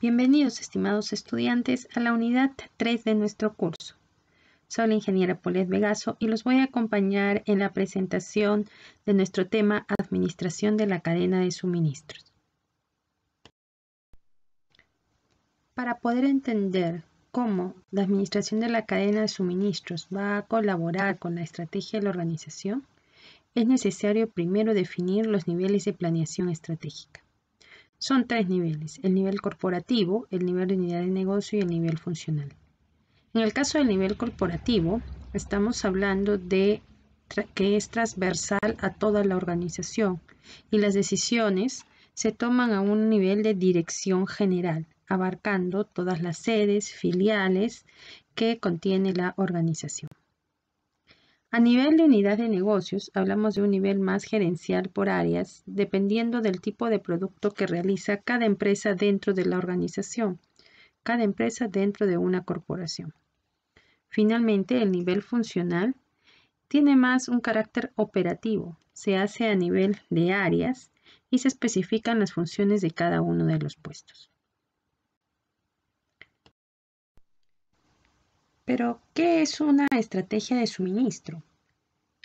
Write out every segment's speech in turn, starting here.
Bienvenidos, estimados estudiantes, a la unidad 3 de nuestro curso. Soy la ingeniera Paulette Vegaso y los voy a acompañar en la presentación de nuestro tema Administración de la cadena de suministros. Para poder entender cómo la administración de la cadena de suministros va a colaborar con la estrategia de la organización, es necesario primero definir los niveles de planeación estratégica. Son tres niveles, el nivel corporativo, el nivel de unidad de negocio y el nivel funcional. En el caso del nivel corporativo, estamos hablando de que es transversal a toda la organización y las decisiones se toman a un nivel de dirección general, abarcando todas las sedes, filiales que contiene la organización. A nivel de unidad de negocios, hablamos de un nivel más gerencial por áreas, dependiendo del tipo de producto que realiza cada empresa dentro de la organización, cada empresa dentro de una corporación. Finalmente, el nivel funcional tiene más un carácter operativo, se hace a nivel de áreas y se especifican las funciones de cada uno de los puestos. Pero, ¿qué es una estrategia de suministro?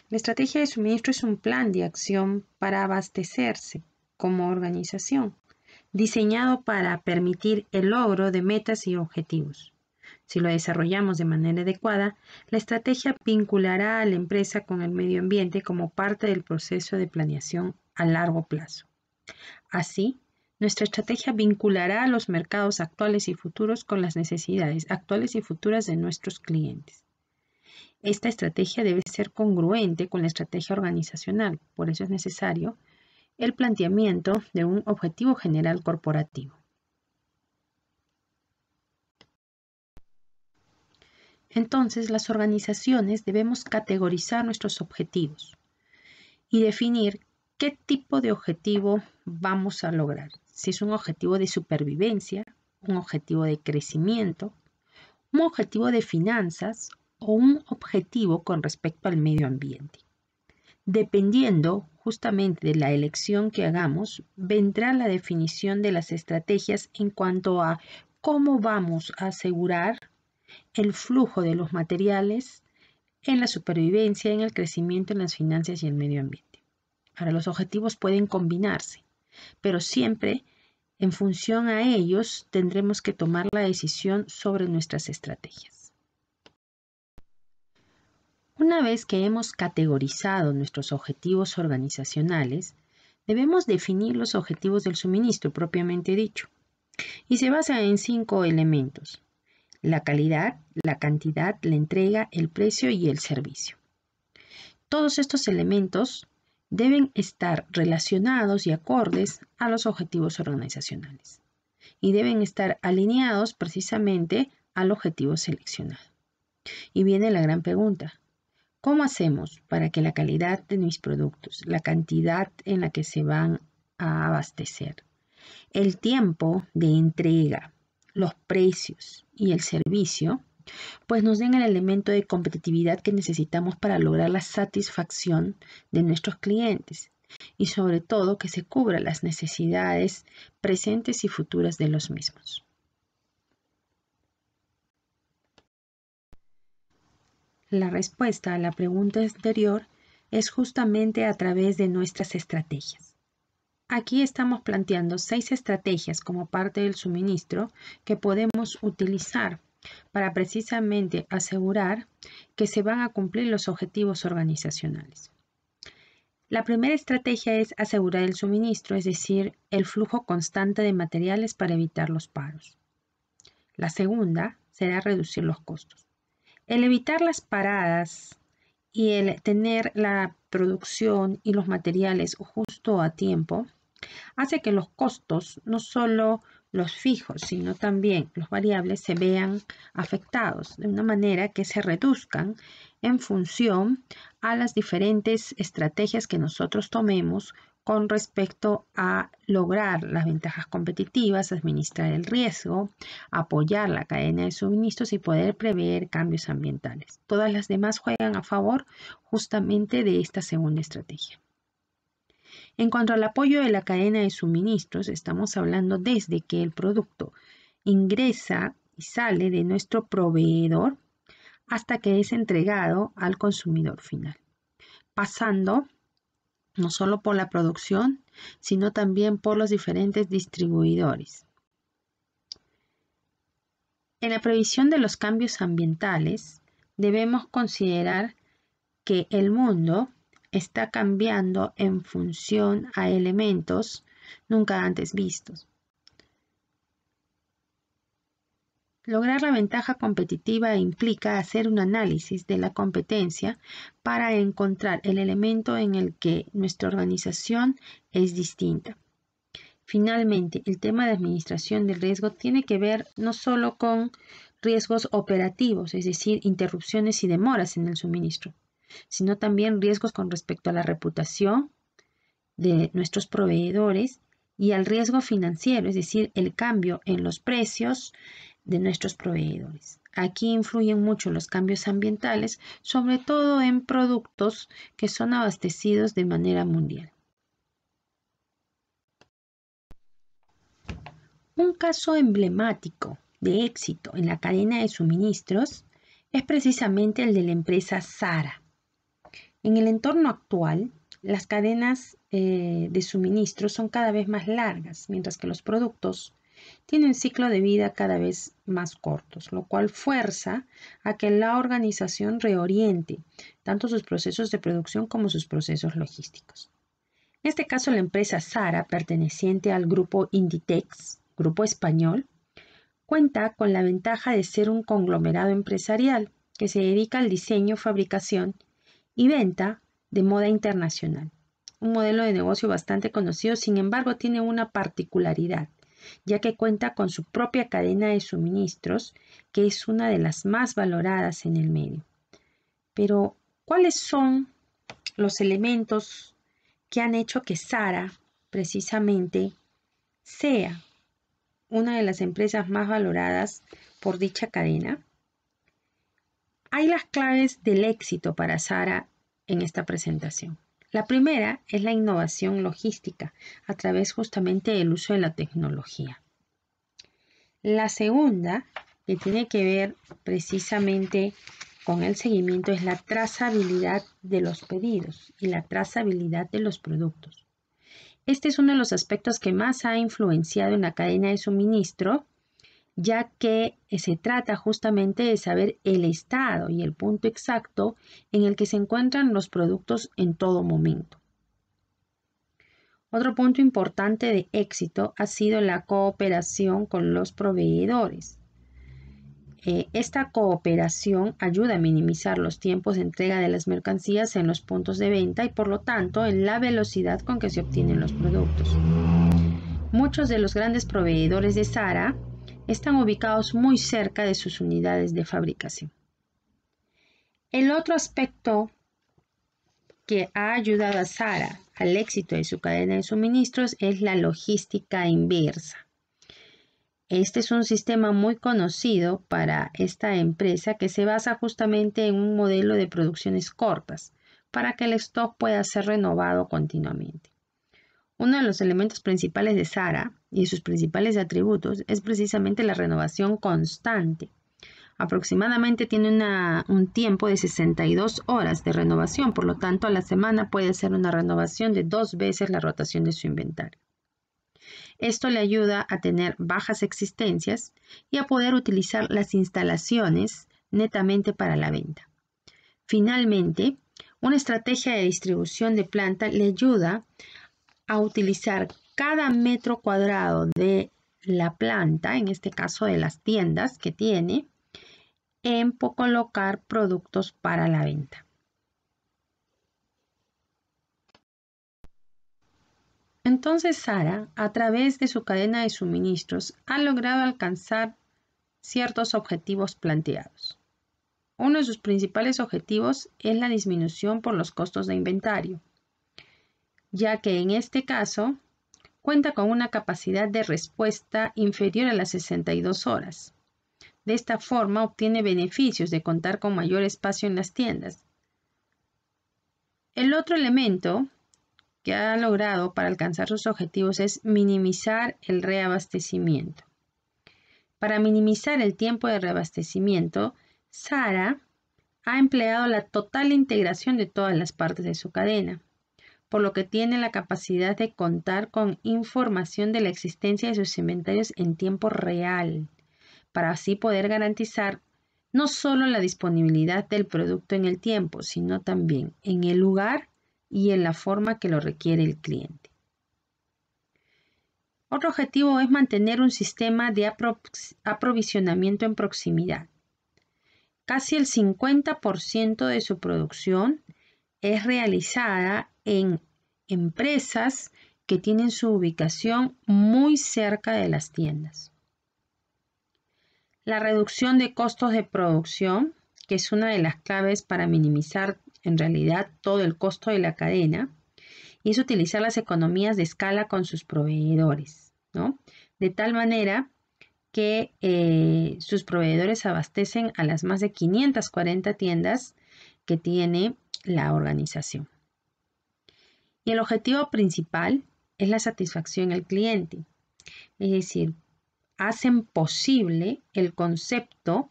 La estrategia de suministro es un plan de acción para abastecerse como organización, diseñado para permitir el logro de metas y objetivos. Si lo desarrollamos de manera adecuada, la estrategia vinculará a la empresa con el medio ambiente como parte del proceso de planeación a largo plazo. Así, nuestra estrategia vinculará a los mercados actuales y futuros con las necesidades actuales y futuras de nuestros clientes. Esta estrategia debe ser congruente con la estrategia organizacional, por eso es necesario el planteamiento de un objetivo general corporativo. Entonces, las organizaciones debemos categorizar nuestros objetivos y definir qué tipo de objetivo vamos a lograr si es un objetivo de supervivencia, un objetivo de crecimiento, un objetivo de finanzas o un objetivo con respecto al medio ambiente. Dependiendo justamente de la elección que hagamos, vendrá la definición de las estrategias en cuanto a cómo vamos a asegurar el flujo de los materiales en la supervivencia, en el crecimiento, en las finanzas y el medio ambiente. Ahora, los objetivos pueden combinarse pero siempre en función a ellos tendremos que tomar la decisión sobre nuestras estrategias. Una vez que hemos categorizado nuestros objetivos organizacionales, debemos definir los objetivos del suministro propiamente dicho. Y se basa en cinco elementos. La calidad, la cantidad, la entrega, el precio y el servicio. Todos estos elementos deben estar relacionados y acordes a los objetivos organizacionales y deben estar alineados precisamente al objetivo seleccionado. Y viene la gran pregunta, ¿cómo hacemos para que la calidad de mis productos, la cantidad en la que se van a abastecer, el tiempo de entrega, los precios y el servicio pues nos den el elemento de competitividad que necesitamos para lograr la satisfacción de nuestros clientes y sobre todo que se cubra las necesidades presentes y futuras de los mismos. La respuesta a la pregunta anterior es justamente a través de nuestras estrategias. Aquí estamos planteando seis estrategias como parte del suministro que podemos utilizar para precisamente asegurar que se van a cumplir los objetivos organizacionales. La primera estrategia es asegurar el suministro, es decir, el flujo constante de materiales para evitar los paros. La segunda será reducir los costos. El evitar las paradas y el tener la producción y los materiales justo a tiempo hace que los costos no solo los fijos, sino también los variables se vean afectados de una manera que se reduzcan en función a las diferentes estrategias que nosotros tomemos con respecto a lograr las ventajas competitivas, administrar el riesgo, apoyar la cadena de suministros y poder prever cambios ambientales. Todas las demás juegan a favor justamente de esta segunda estrategia. En cuanto al apoyo de la cadena de suministros, estamos hablando desde que el producto ingresa y sale de nuestro proveedor hasta que es entregado al consumidor final, pasando no solo por la producción, sino también por los diferentes distribuidores. En la previsión de los cambios ambientales, debemos considerar que el mundo está cambiando en función a elementos nunca antes vistos. Lograr la ventaja competitiva implica hacer un análisis de la competencia para encontrar el elemento en el que nuestra organización es distinta. Finalmente, el tema de administración del riesgo tiene que ver no solo con riesgos operativos, es decir, interrupciones y demoras en el suministro, sino también riesgos con respecto a la reputación de nuestros proveedores y al riesgo financiero, es decir, el cambio en los precios de nuestros proveedores. Aquí influyen mucho los cambios ambientales, sobre todo en productos que son abastecidos de manera mundial. Un caso emblemático de éxito en la cadena de suministros es precisamente el de la empresa Sara, en el entorno actual, las cadenas eh, de suministro son cada vez más largas, mientras que los productos tienen ciclo de vida cada vez más cortos, lo cual fuerza a que la organización reoriente tanto sus procesos de producción como sus procesos logísticos. En este caso, la empresa Sara, perteneciente al grupo Inditex, grupo español, cuenta con la ventaja de ser un conglomerado empresarial que se dedica al diseño, fabricación y y venta de moda internacional. Un modelo de negocio bastante conocido, sin embargo, tiene una particularidad, ya que cuenta con su propia cadena de suministros, que es una de las más valoradas en el medio. Pero, ¿cuáles son los elementos que han hecho que Sara precisamente sea una de las empresas más valoradas por dicha cadena? Hay las claves del éxito para Sara en esta presentación. La primera es la innovación logística a través justamente del uso de la tecnología. La segunda, que tiene que ver precisamente con el seguimiento, es la trazabilidad de los pedidos y la trazabilidad de los productos. Este es uno de los aspectos que más ha influenciado en la cadena de suministro ya que eh, se trata justamente de saber el estado y el punto exacto en el que se encuentran los productos en todo momento. Otro punto importante de éxito ha sido la cooperación con los proveedores. Eh, esta cooperación ayuda a minimizar los tiempos de entrega de las mercancías en los puntos de venta y por lo tanto en la velocidad con que se obtienen los productos. Muchos de los grandes proveedores de Sara están ubicados muy cerca de sus unidades de fabricación. El otro aspecto que ha ayudado a Sara al éxito de su cadena de suministros es la logística inversa. Este es un sistema muy conocido para esta empresa que se basa justamente en un modelo de producciones cortas para que el stock pueda ser renovado continuamente. Uno de los elementos principales de Sara y sus principales atributos es precisamente la renovación constante. Aproximadamente tiene un tiempo de 62 horas de renovación, por lo tanto a la semana puede hacer una renovación de dos veces la rotación de su inventario. Esto le ayuda a tener bajas existencias y a poder utilizar las instalaciones netamente para la venta. Finalmente, una estrategia de distribución de planta le ayuda a utilizar cada metro cuadrado de la planta, en este caso de las tiendas que tiene, en colocar productos para la venta. Entonces Sara, a través de su cadena de suministros, ha logrado alcanzar ciertos objetivos planteados. Uno de sus principales objetivos es la disminución por los costos de inventario ya que en este caso cuenta con una capacidad de respuesta inferior a las 62 horas. De esta forma obtiene beneficios de contar con mayor espacio en las tiendas. El otro elemento que ha logrado para alcanzar sus objetivos es minimizar el reabastecimiento. Para minimizar el tiempo de reabastecimiento, Sara ha empleado la total integración de todas las partes de su cadena, por lo que tiene la capacidad de contar con información de la existencia de sus inventarios en tiempo real, para así poder garantizar no solo la disponibilidad del producto en el tiempo, sino también en el lugar y en la forma que lo requiere el cliente. Otro objetivo es mantener un sistema de aprovisionamiento en proximidad. Casi el 50% de su producción es realizada en empresas que tienen su ubicación muy cerca de las tiendas. La reducción de costos de producción, que es una de las claves para minimizar en realidad todo el costo de la cadena, es utilizar las economías de escala con sus proveedores, ¿no? De tal manera que eh, sus proveedores abastecen a las más de 540 tiendas que tiene la organización. Y el objetivo principal es la satisfacción al cliente. Es decir, hacen posible el concepto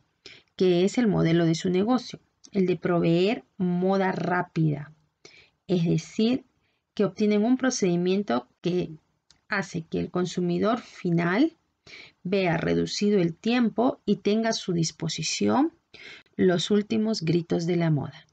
que es el modelo de su negocio, el de proveer moda rápida. Es decir, que obtienen un procedimiento que hace que el consumidor final vea reducido el tiempo y tenga a su disposición los últimos gritos de la moda.